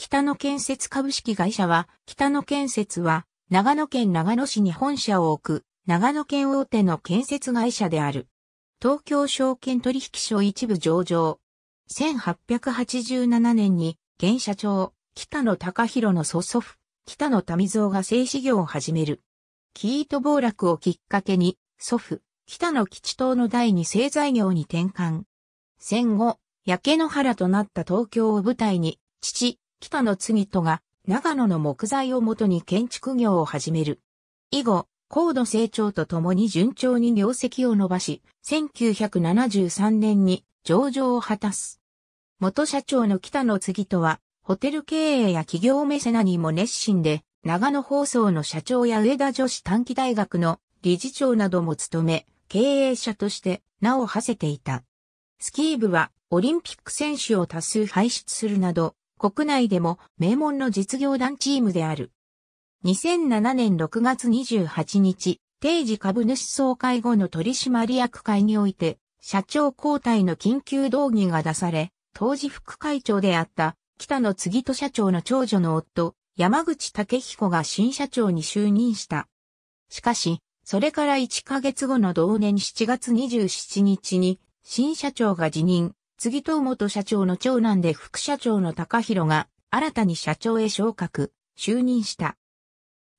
北野建設株式会社は、北野建設は、長野県長野市に本社を置く、長野県大手の建設会社である。東京証券取引所一部上場。1887年に、現社長、北野隆弘の祖祖父、北野民蔵が製紙業を始める。キート暴落をきっかけに、祖父、北野吉島の第二製材業に転換。戦後、焼け野原となった東京を舞台に、父、北野継人が長野の木材をもとに建築業を始める。以後、高度成長とともに順調に業績を伸ばし、1973年に上場を果たす。元社長の北野継とは、ホテル経営や企業メセナにも熱心で、長野放送の社長や上田女子短期大学の理事長なども務め、経営者として名を馳せていた。スキー部はオリンピック選手を多数輩出するなど、国内でも名門の実業団チームである。2007年6月28日、定時株主総会後の取締役会において、社長交代の緊急動議が出され、当時副会長であった北野継都社長の長女の夫、山口武彦が新社長に就任した。しかし、それから1ヶ月後の同年7月27日に、新社長が辞任、次藤元社長の長男で副社長の高弘が新たに社長へ昇格、就任した。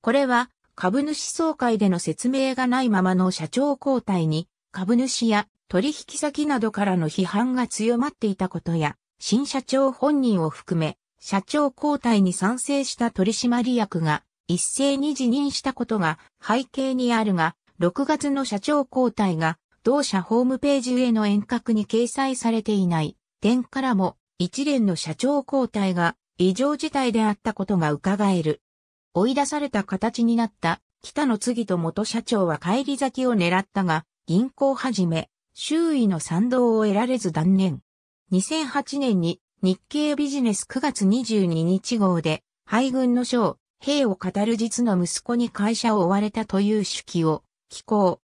これは株主総会での説明がないままの社長交代に株主や取引先などからの批判が強まっていたことや、新社長本人を含め、社長交代に賛成した取締役が一斉に辞任したことが背景にあるが、6月の社長交代が同社ホームページへの遠隔に掲載されていない点からも一連の社長交代が異常事態であったことが伺える。追い出された形になった北野次と元社長は帰り咲きを狙ったが、銀行はじめ、周囲の賛同を得られず断念。2008年に日経ビジネス9月22日号で、敗軍の将、兵を語る実の息子に会社を追われたという手記を、寄稿、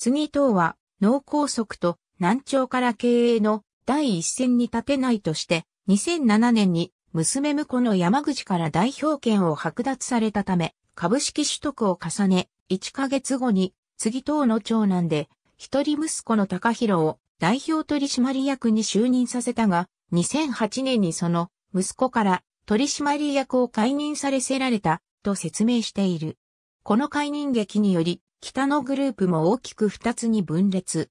次等は脳梗塞と難聴から経営の第一線に立てないとして、2007年に娘婿の山口から代表権を剥奪されたため、株式取得を重ね、1ヶ月後に、次等の長男で、一人息子の高弘を代表取締役に就任させたが、2008年にその息子から取締役を解任されせられたと説明している。この解任劇により、北野グループも大きく二つに分裂。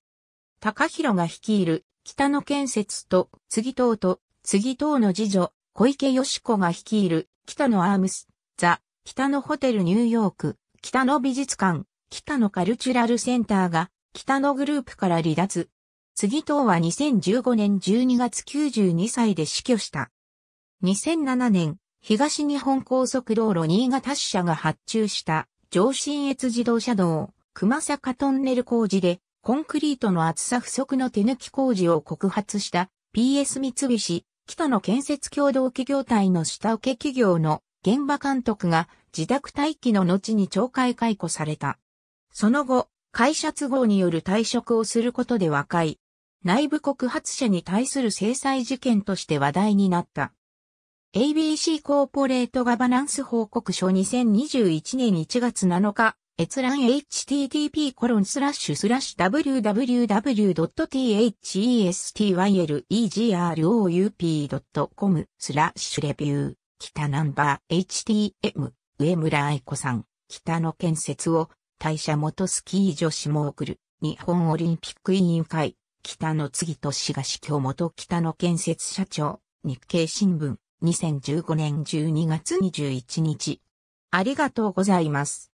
高弘が率いる北野建設と次党と次党の次女小池よし子が率いる北野アームス、ザ、北野ホテルニューヨーク、北野美術館、北野カルチュラルセンターが北野グループから離脱。次党は2015年12月92歳で死去した。2007年、東日本高速道路新潟支社が発注した上信越自動車道、熊坂トンネル工事で、コンクリートの厚さ不足の手抜き工事を告発した PS 三菱、北野建設共同企業体の下請け企業の現場監督が自宅待機の後に懲戒解雇された。その後、会社都合による退職をすることで和解。内部告発者に対する制裁事件として話題になった。ABC コーポレートガバナンス報告書2021年1月7日、閲覧 http コロンスラッシュスラッシュ www.thestylegroup.com スラッシュレビュー北ナンバー HTM 上村愛子さん北の建設を大社元スキー女子も送る日本オリンピック委員会北の次と志賀市京元北の建設社長日経新聞2015年12月21日。ありがとうございます。